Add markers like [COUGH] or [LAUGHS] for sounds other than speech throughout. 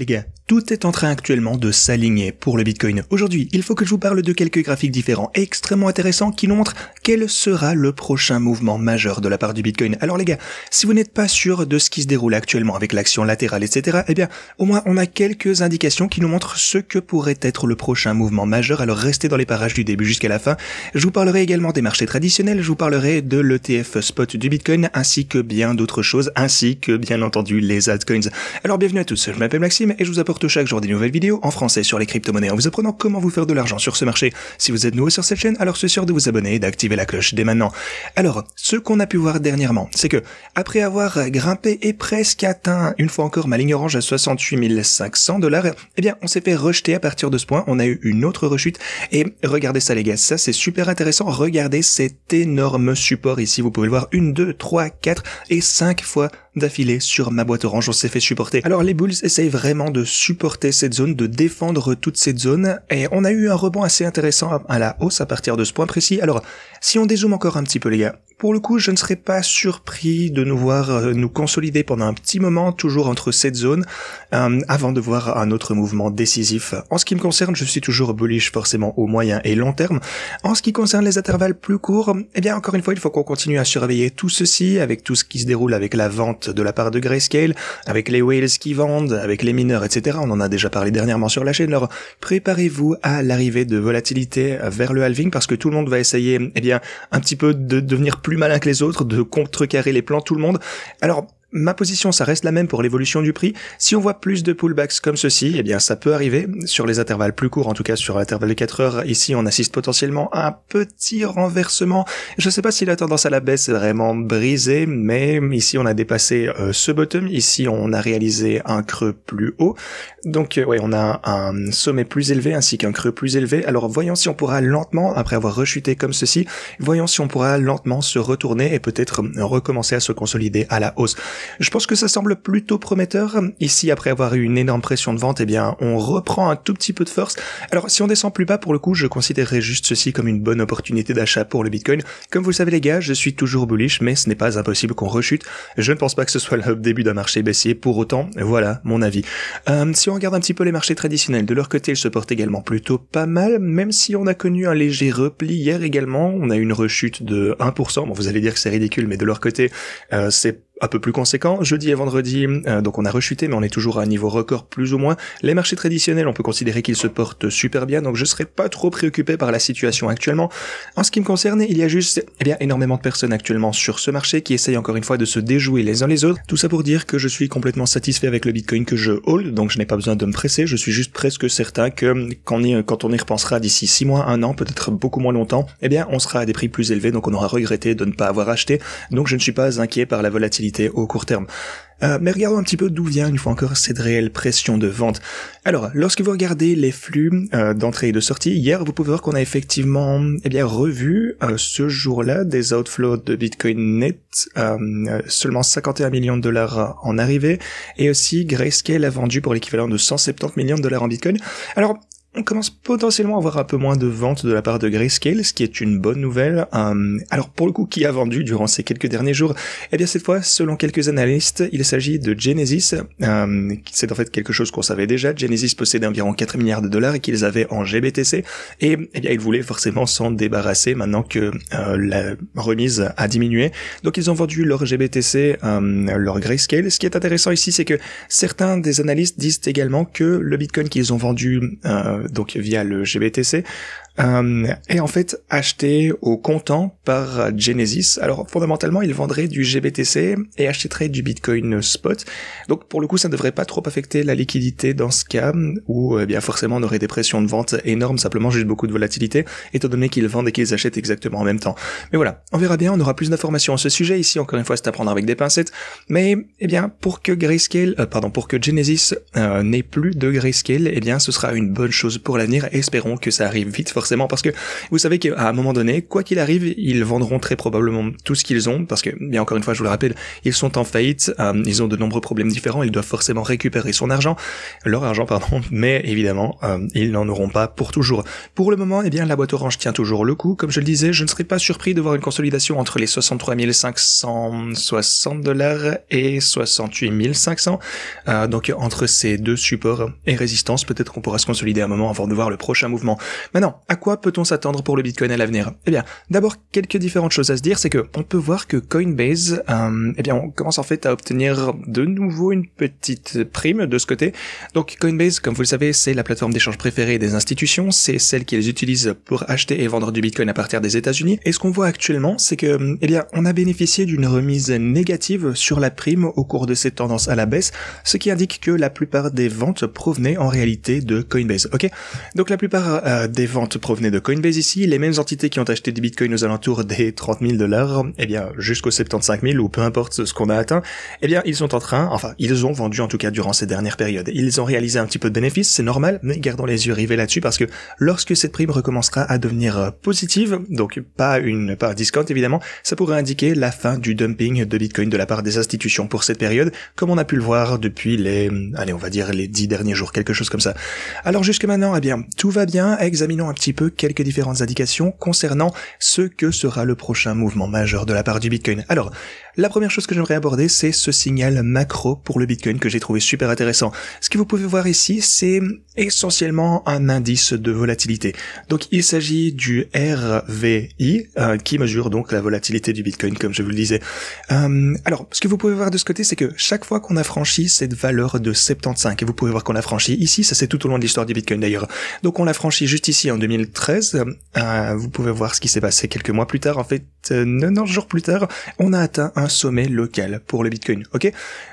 Les gars, tout est en train actuellement de s'aligner pour le Bitcoin. Aujourd'hui, il faut que je vous parle de quelques graphiques différents extrêmement intéressants qui nous montrent quel sera le prochain mouvement majeur de la part du Bitcoin. Alors les gars, si vous n'êtes pas sûr de ce qui se déroule actuellement avec l'action latérale, etc., eh bien, au moins on a quelques indications qui nous montrent ce que pourrait être le prochain mouvement majeur. Alors restez dans les parages du début jusqu'à la fin. Je vous parlerai également des marchés traditionnels, je vous parlerai de l'ETF spot du Bitcoin, ainsi que bien d'autres choses, ainsi que bien entendu les altcoins. Alors bienvenue à tous, je m'appelle Maxime et je vous apporte chaque jour des nouvelles vidéos en français sur les crypto-monnaies en vous apprenant comment vous faire de l'argent sur ce marché. Si vous êtes nouveau sur cette chaîne, alors c'est sûr de vous abonner et d'activer la cloche dès maintenant. Alors, ce qu'on a pu voir dernièrement, c'est que après avoir grimpé et presque atteint une fois encore ma ligne orange à 68 500 dollars, eh bien, on s'est fait rejeter à partir de ce point. On a eu une autre rechute et regardez ça les gars, ça c'est super intéressant. Regardez cet énorme support ici, vous pouvez le voir une, deux, trois, quatre et cinq fois d'affilée sur ma boîte orange, on s'est fait supporter. Alors les Bulls essayent vraiment de supporter cette zone, de défendre toute cette zone, et on a eu un rebond assez intéressant à la hausse à partir de ce point précis. Alors, si on dézoome encore un petit peu les gars, pour le coup, je ne serais pas surpris de nous voir euh, nous consolider pendant un petit moment, toujours entre cette zone, euh, avant de voir un autre mouvement décisif. En ce qui me concerne, je suis toujours bullish forcément au moyen et long terme. En ce qui concerne les intervalles plus courts, eh bien encore une fois, il faut qu'on continue à surveiller tout ceci, avec tout ce qui se déroule avec la vente de la part de Grayscale, avec les whales qui vendent, avec les mineurs, etc. On en a déjà parlé dernièrement sur la chaîne. Alors préparez-vous à l'arrivée de volatilité euh, vers le halving, parce que tout le monde va essayer, eh bien, un petit peu de devenir plus plus malin que les autres, de contrecarrer les plans, tout le monde. Alors, ma position, ça reste la même pour l'évolution du prix. Si on voit plus de pullbacks comme ceci, eh bien, ça peut arriver sur les intervalles plus courts, en tout cas sur l'intervalle de 4 heures. Ici, on assiste potentiellement à un petit renversement. Je ne sais pas si la tendance à la baisse est vraiment brisée, mais ici, on a dépassé euh, ce bottom. Ici, on a réalisé un creux plus haut. Donc, euh, oui, on a un sommet plus élevé ainsi qu'un creux plus élevé. Alors, voyons si on pourra lentement, après avoir rechuté comme ceci, voyons si on pourra lentement se retourner et peut-être recommencer à se consolider à la hausse. Je pense que ça semble plutôt prometteur. Ici, après avoir eu une énorme pression de vente, eh bien, on reprend un tout petit peu de force. Alors, si on descend plus bas, pour le coup, je considérerais juste ceci comme une bonne opportunité d'achat pour le Bitcoin. Comme vous le savez, les gars, je suis toujours bullish, mais ce n'est pas impossible qu'on rechute. Je ne pense pas que ce soit le début d'un marché baissier. Pour autant, voilà mon avis. Euh, si on regarde un petit peu les marchés traditionnels, de leur côté, ils se portent également plutôt pas mal, même si on a connu un léger repli hier également. On a eu une rechute de 1%. Bon, vous allez dire que c'est ridicule, mais de leur côté, euh, c'est un peu plus conséquent. Jeudi et vendredi, euh, donc on a rechuté, mais on est toujours à un niveau record plus ou moins. Les marchés traditionnels, on peut considérer qu'ils se portent super bien, donc je serai pas trop préoccupé par la situation actuellement. En ce qui me concerne, il y a juste eh bien, énormément de personnes actuellement sur ce marché qui essayent encore une fois de se déjouer les uns les autres. Tout ça pour dire que je suis complètement satisfait avec le Bitcoin que je hold, donc je n'ai pas besoin de me presser. Je suis juste presque certain que quand on y, quand on y repensera d'ici 6 mois, 1 an, peut-être beaucoup moins longtemps, eh bien on sera à des prix plus élevés, donc on aura regretté de ne pas avoir acheté. Donc je ne suis pas inquiet par la volatilité au court terme. Euh, mais regardons un petit peu d'où vient une fois encore cette réelle pression de vente. Alors, lorsque vous regardez les flux euh, d'entrée et de sortie, hier, vous pouvez voir qu'on a effectivement et eh bien, revu euh, ce jour-là des outflows de Bitcoin net, seulement 51 millions de dollars en arrivée, et aussi Grayscale a vendu pour l'équivalent de 170 millions de dollars en Bitcoin. Alors, on commence potentiellement à avoir un peu moins de ventes de la part de Grayscale, ce qui est une bonne nouvelle. Euh, alors pour le coup, qui a vendu durant ces quelques derniers jours Eh bien cette fois, selon quelques analystes, il s'agit de Genesis. Euh, c'est en fait quelque chose qu'on savait déjà. Genesis possédait environ 4 milliards de dollars et qu'ils avaient en GBTC. Et eh bien ils voulaient forcément s'en débarrasser maintenant que euh, la remise a diminué. Donc ils ont vendu leur GBTC, euh, leur Grayscale. Ce qui est intéressant ici, c'est que certains des analystes disent également que le Bitcoin qu'ils ont vendu euh, donc via le GBTC, euh, et en fait acheté au comptant par euh, Genesis. Alors fondamentalement, ils vendraient du GBTC et achèteraient du Bitcoin spot. Donc pour le coup, ça ne devrait pas trop affecter la liquidité dans ce cas, où euh, eh bien forcément on aurait des pressions de vente énormes, simplement juste beaucoup de volatilité, étant donné qu'ils vendent et qu'ils achètent exactement en même temps. Mais voilà, on verra bien, on aura plus d'informations à ce sujet. Ici, encore une fois, c'est à prendre avec des pincettes. Mais eh bien, pour que Grayscale, pardon, pour que Genesis n'ait plus de Grayscale, eh bien, ce sera une bonne chose pour l'avenir. Espérons que ça arrive vite, forcément parce que vous savez qu'à un moment donné, quoi qu'il arrive, ils vendront très probablement tout ce qu'ils ont, parce que, bien encore une fois, je vous le rappelle, ils sont en faillite, euh, ils ont de nombreux problèmes différents, ils doivent forcément récupérer son argent, leur argent, pardon, [LAUGHS] mais évidemment, euh, ils n'en auront pas pour toujours. Pour le moment, eh bien, la boîte orange tient toujours le coup. Comme je le disais, je ne serais pas surpris de voir une consolidation entre les 63 560 dollars et 68 500. Euh, donc, entre ces deux supports et résistances, peut-être qu'on pourra se consolider un moment avant de voir le prochain mouvement. Maintenant, à quoi peut-on s'attendre pour le Bitcoin à l'avenir Eh bien, d'abord quelques différentes choses à se dire, c'est que on peut voir que Coinbase, euh, eh bien, on commence en fait à obtenir de nouveau une petite prime de ce côté. Donc Coinbase, comme vous le savez, c'est la plateforme d'échange préférée des institutions, c'est celle qu'ils utilisent pour acheter et vendre du Bitcoin à partir des États-Unis. Et ce qu'on voit actuellement, c'est que, eh bien, on a bénéficié d'une remise négative sur la prime au cours de cette tendance à la baisse, ce qui indique que la plupart des ventes provenaient en réalité de Coinbase. Ok, donc la plupart euh, des ventes provenaient de Coinbase ici, les mêmes entités qui ont acheté des bitcoins aux alentours des 30 000 dollars, et eh bien, jusqu'aux 75 000 ou peu importe ce qu'on a atteint, et eh bien, ils sont en train, enfin, ils ont vendu en tout cas durant ces dernières périodes. Ils ont réalisé un petit peu de bénéfices, c'est normal, mais gardons les yeux rivés là-dessus parce que lorsque cette prime recommencera à devenir euh, positive, donc pas une, pas un discount évidemment, ça pourrait indiquer la fin du dumping de bitcoin de la part des institutions pour cette période, comme on a pu le voir depuis les, allez, on va dire les dix derniers jours, quelque chose comme ça. Alors jusque maintenant, eh bien, tout va bien, examinons un petit peu quelques différentes indications concernant ce que sera le prochain mouvement majeur de la part du Bitcoin. Alors, la première chose que j'aimerais aborder, c'est ce signal macro pour le Bitcoin que j'ai trouvé super intéressant. Ce que vous pouvez voir ici, c'est essentiellement un indice de volatilité. Donc il s'agit du RVI, euh, qui mesure donc la volatilité du Bitcoin, comme je vous le disais. Euh, alors, ce que vous pouvez voir de ce côté, c'est que chaque fois qu'on a franchi cette valeur de 75, et vous pouvez voir qu'on a franchi ici, ça c'est tout au long de l'histoire du Bitcoin d'ailleurs. Donc on l'a franchi juste ici en 2000 2013. Euh, vous pouvez voir ce qui s'est passé quelques mois plus tard. En fait, 90 euh, jours plus tard, on a atteint un sommet local pour le Bitcoin. Ok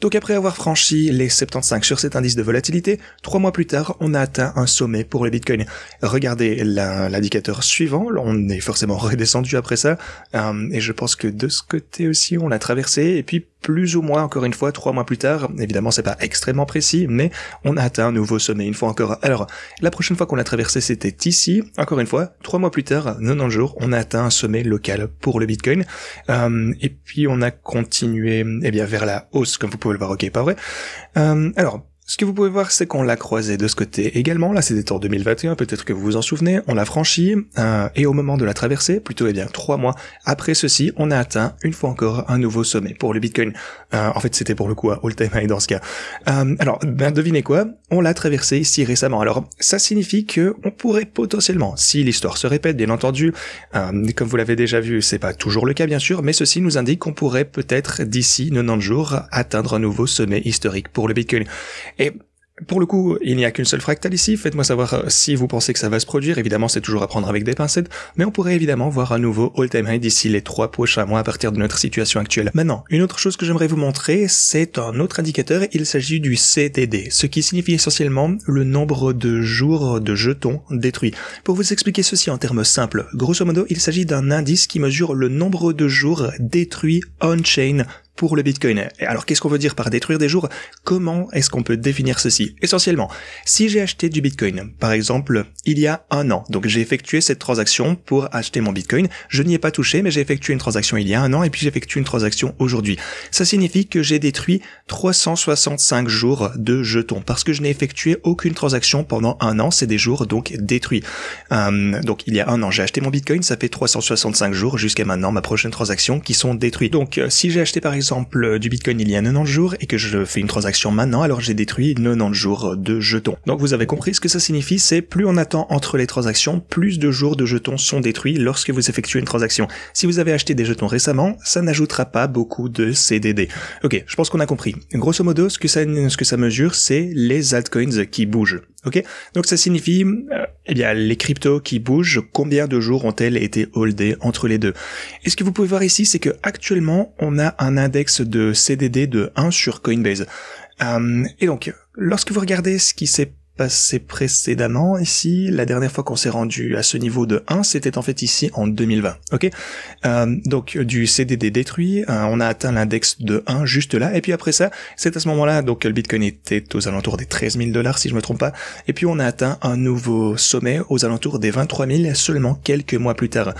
Donc après avoir franchi les 75 sur cet indice de volatilité, trois mois plus tard, on a atteint un sommet pour le Bitcoin. Regardez l'indicateur suivant. On est forcément [LAUGHS] redescendu après ça. Euh, et je pense que de ce côté aussi, on l'a traversé. Et puis plus ou moins, encore une fois, trois mois plus tard, évidemment c'est pas extrêmement précis, mais on a atteint un nouveau sommet une fois encore. Alors, la prochaine fois qu'on l'a traversé, c'était ici. Encore une fois, trois mois plus tard, 90 jours, on a atteint un sommet local pour le Bitcoin. Euh, et puis on a continué eh bien vers la hausse, comme vous pouvez le voir, ok, pas vrai. Euh, alors, ce que vous pouvez voir, c'est qu'on l'a croisé de ce côté également. Là, c'était en 2021, peut-être que vous vous en souvenez. On l'a franchi, euh, et au moment de la traversée, plutôt eh bien trois mois après ceci, on a atteint une fois encore un nouveau sommet pour le Bitcoin. Euh, en fait, c'était pour le coup all-time high dans ce cas. Euh, alors, ben devinez quoi On l'a traversé ici récemment. Alors, ça signifie que on pourrait potentiellement, si l'histoire se répète, bien entendu, comme vous l'avez déjà vu, c'est pas toujours le cas bien sûr, mais ceci nous indique qu'on pourrait peut-être d'ici 90 jours atteindre un nouveau sommet historique pour le Bitcoin. Et pour le coup, il n'y a qu'une seule fractale ici. Faites-moi savoir euh, si vous pensez que ça va se produire. Évidemment, c'est toujours à prendre avec des pincettes, mais on pourrait évidemment voir un nouveau all-time high d'ici les trois prochains mois à partir de notre situation actuelle. Maintenant, une autre chose que j'aimerais vous montrer, c'est un autre indicateur. Il s'agit du CTD, ce qui signifie essentiellement le nombre de jours de jetons détruits. Pour vous expliquer ceci en termes simples, grosso modo, il s'agit d'un indice qui mesure le nombre de jours détruits on-chain le Bitcoin. Alors qu'est-ce qu'on veut dire par détruire des jours Comment est-ce qu'on peut définir ceci Essentiellement, si j'ai acheté du Bitcoin, par exemple, il y a un an, donc j'ai effectué cette transaction pour acheter mon Bitcoin, je n'y ai pas touché, mais j'ai effectué une transaction il y a un an et puis j'effectue une transaction aujourd'hui. Ça signifie que j'ai détruit 365 jours de jetons parce que je n'ai effectué aucune transaction pendant un an, c'est des jours donc détruits. Euh, donc il y a un an, j'ai acheté mon Bitcoin, ça fait 365 jours jusqu'à maintenant ma prochaine transaction qui sont détruits. Donc euh, si j'ai acheté par exemple du Bitcoin il y a 90 jours et que je fais une transaction maintenant, alors j'ai détruit 90 jours de jetons. Donc vous avez compris ce que ça signifie, c'est plus on attend entre les transactions, plus de jours de jetons sont détruits lorsque vous effectuez une transaction. Si vous avez acheté des jetons récemment, ça n'ajoutera pas beaucoup de CDD. Ok, je pense qu'on a compris. Grosso modo, ce que ce que ça mesure, c'est les altcoins qui bougent. Ok, donc ça signifie, euh, eh bien, les cryptos qui bougent, combien de jours ont-elles été holdées entre les deux Et ce que vous pouvez voir ici, c'est que actuellement, on a un index de CDD de 1 sur Coinbase. Euh, et donc, lorsque vous regardez ce qui s'est passé précédemment ici. La dernière fois qu'on s'est rendu à ce niveau de 1, c'était en fait ici en 2020. Ok euh, Donc du CDD détruit, euh, on a atteint l'index de 1 juste là. Et puis après ça, c'est à ce moment-là, donc le Bitcoin était aux alentours des 13 000 dollars si je me trompe pas. Et puis on a atteint un nouveau sommet aux alentours des 23 000 seulement quelques mois plus tard.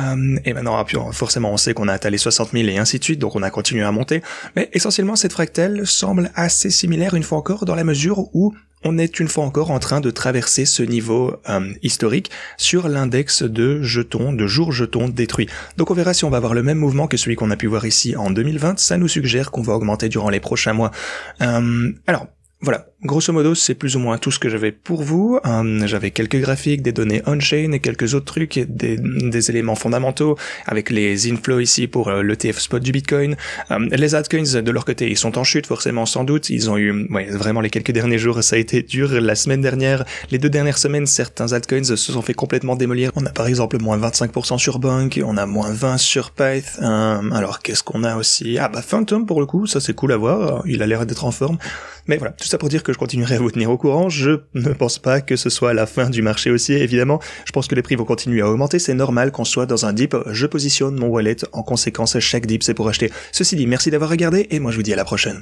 Euh, et maintenant, ah, forcément, on sait qu'on a atteint les 60 000 et ainsi de suite, donc on a continué à monter. Mais essentiellement, cette fractale semble assez similaire une fois encore dans la mesure où on est une fois encore en train de traverser ce niveau euh, historique sur l'index de jetons, de jours jetons détruits. Donc on verra si on va avoir le même mouvement que celui qu'on a pu voir ici en 2020. Ça nous suggère qu'on va augmenter durant les prochains mois. Euh, alors, voilà, grosso modo, c'est plus ou moins tout ce que j'avais pour vous. Hum, j'avais quelques graphiques, des données on-chain et quelques autres trucs, des, éléments fondamentaux avec les inflows ici pour euh, l'ETF le spot du Bitcoin. Hum, les altcoins, de leur côté, ils sont en chute forcément, sans doute. Ils ont eu, ouais, vraiment les quelques derniers jours, ça a été dur. La semaine dernière, les deux dernières semaines, certains altcoins se sont fait complètement démolir. On a par exemple moins 25% sur Bank, on a moins 20 sur Pyth. Hum, alors qu'est-ce qu'on a aussi Ah bah Phantom pour le coup, ça c'est cool à voir. Il a l'air d'être en forme. Mais voilà, tout ça pour dire que je continuerai à vous tenir au courant. Je ne pense pas que ce soit la fin du marché aussi, évidemment. Je pense que les prix vont continuer à augmenter. C'est normal qu'on soit dans un dip. Je positionne mon wallet en conséquence à chaque dip, c'est pour acheter. Ceci dit, merci d'avoir regardé et moi je vous dis à la prochaine.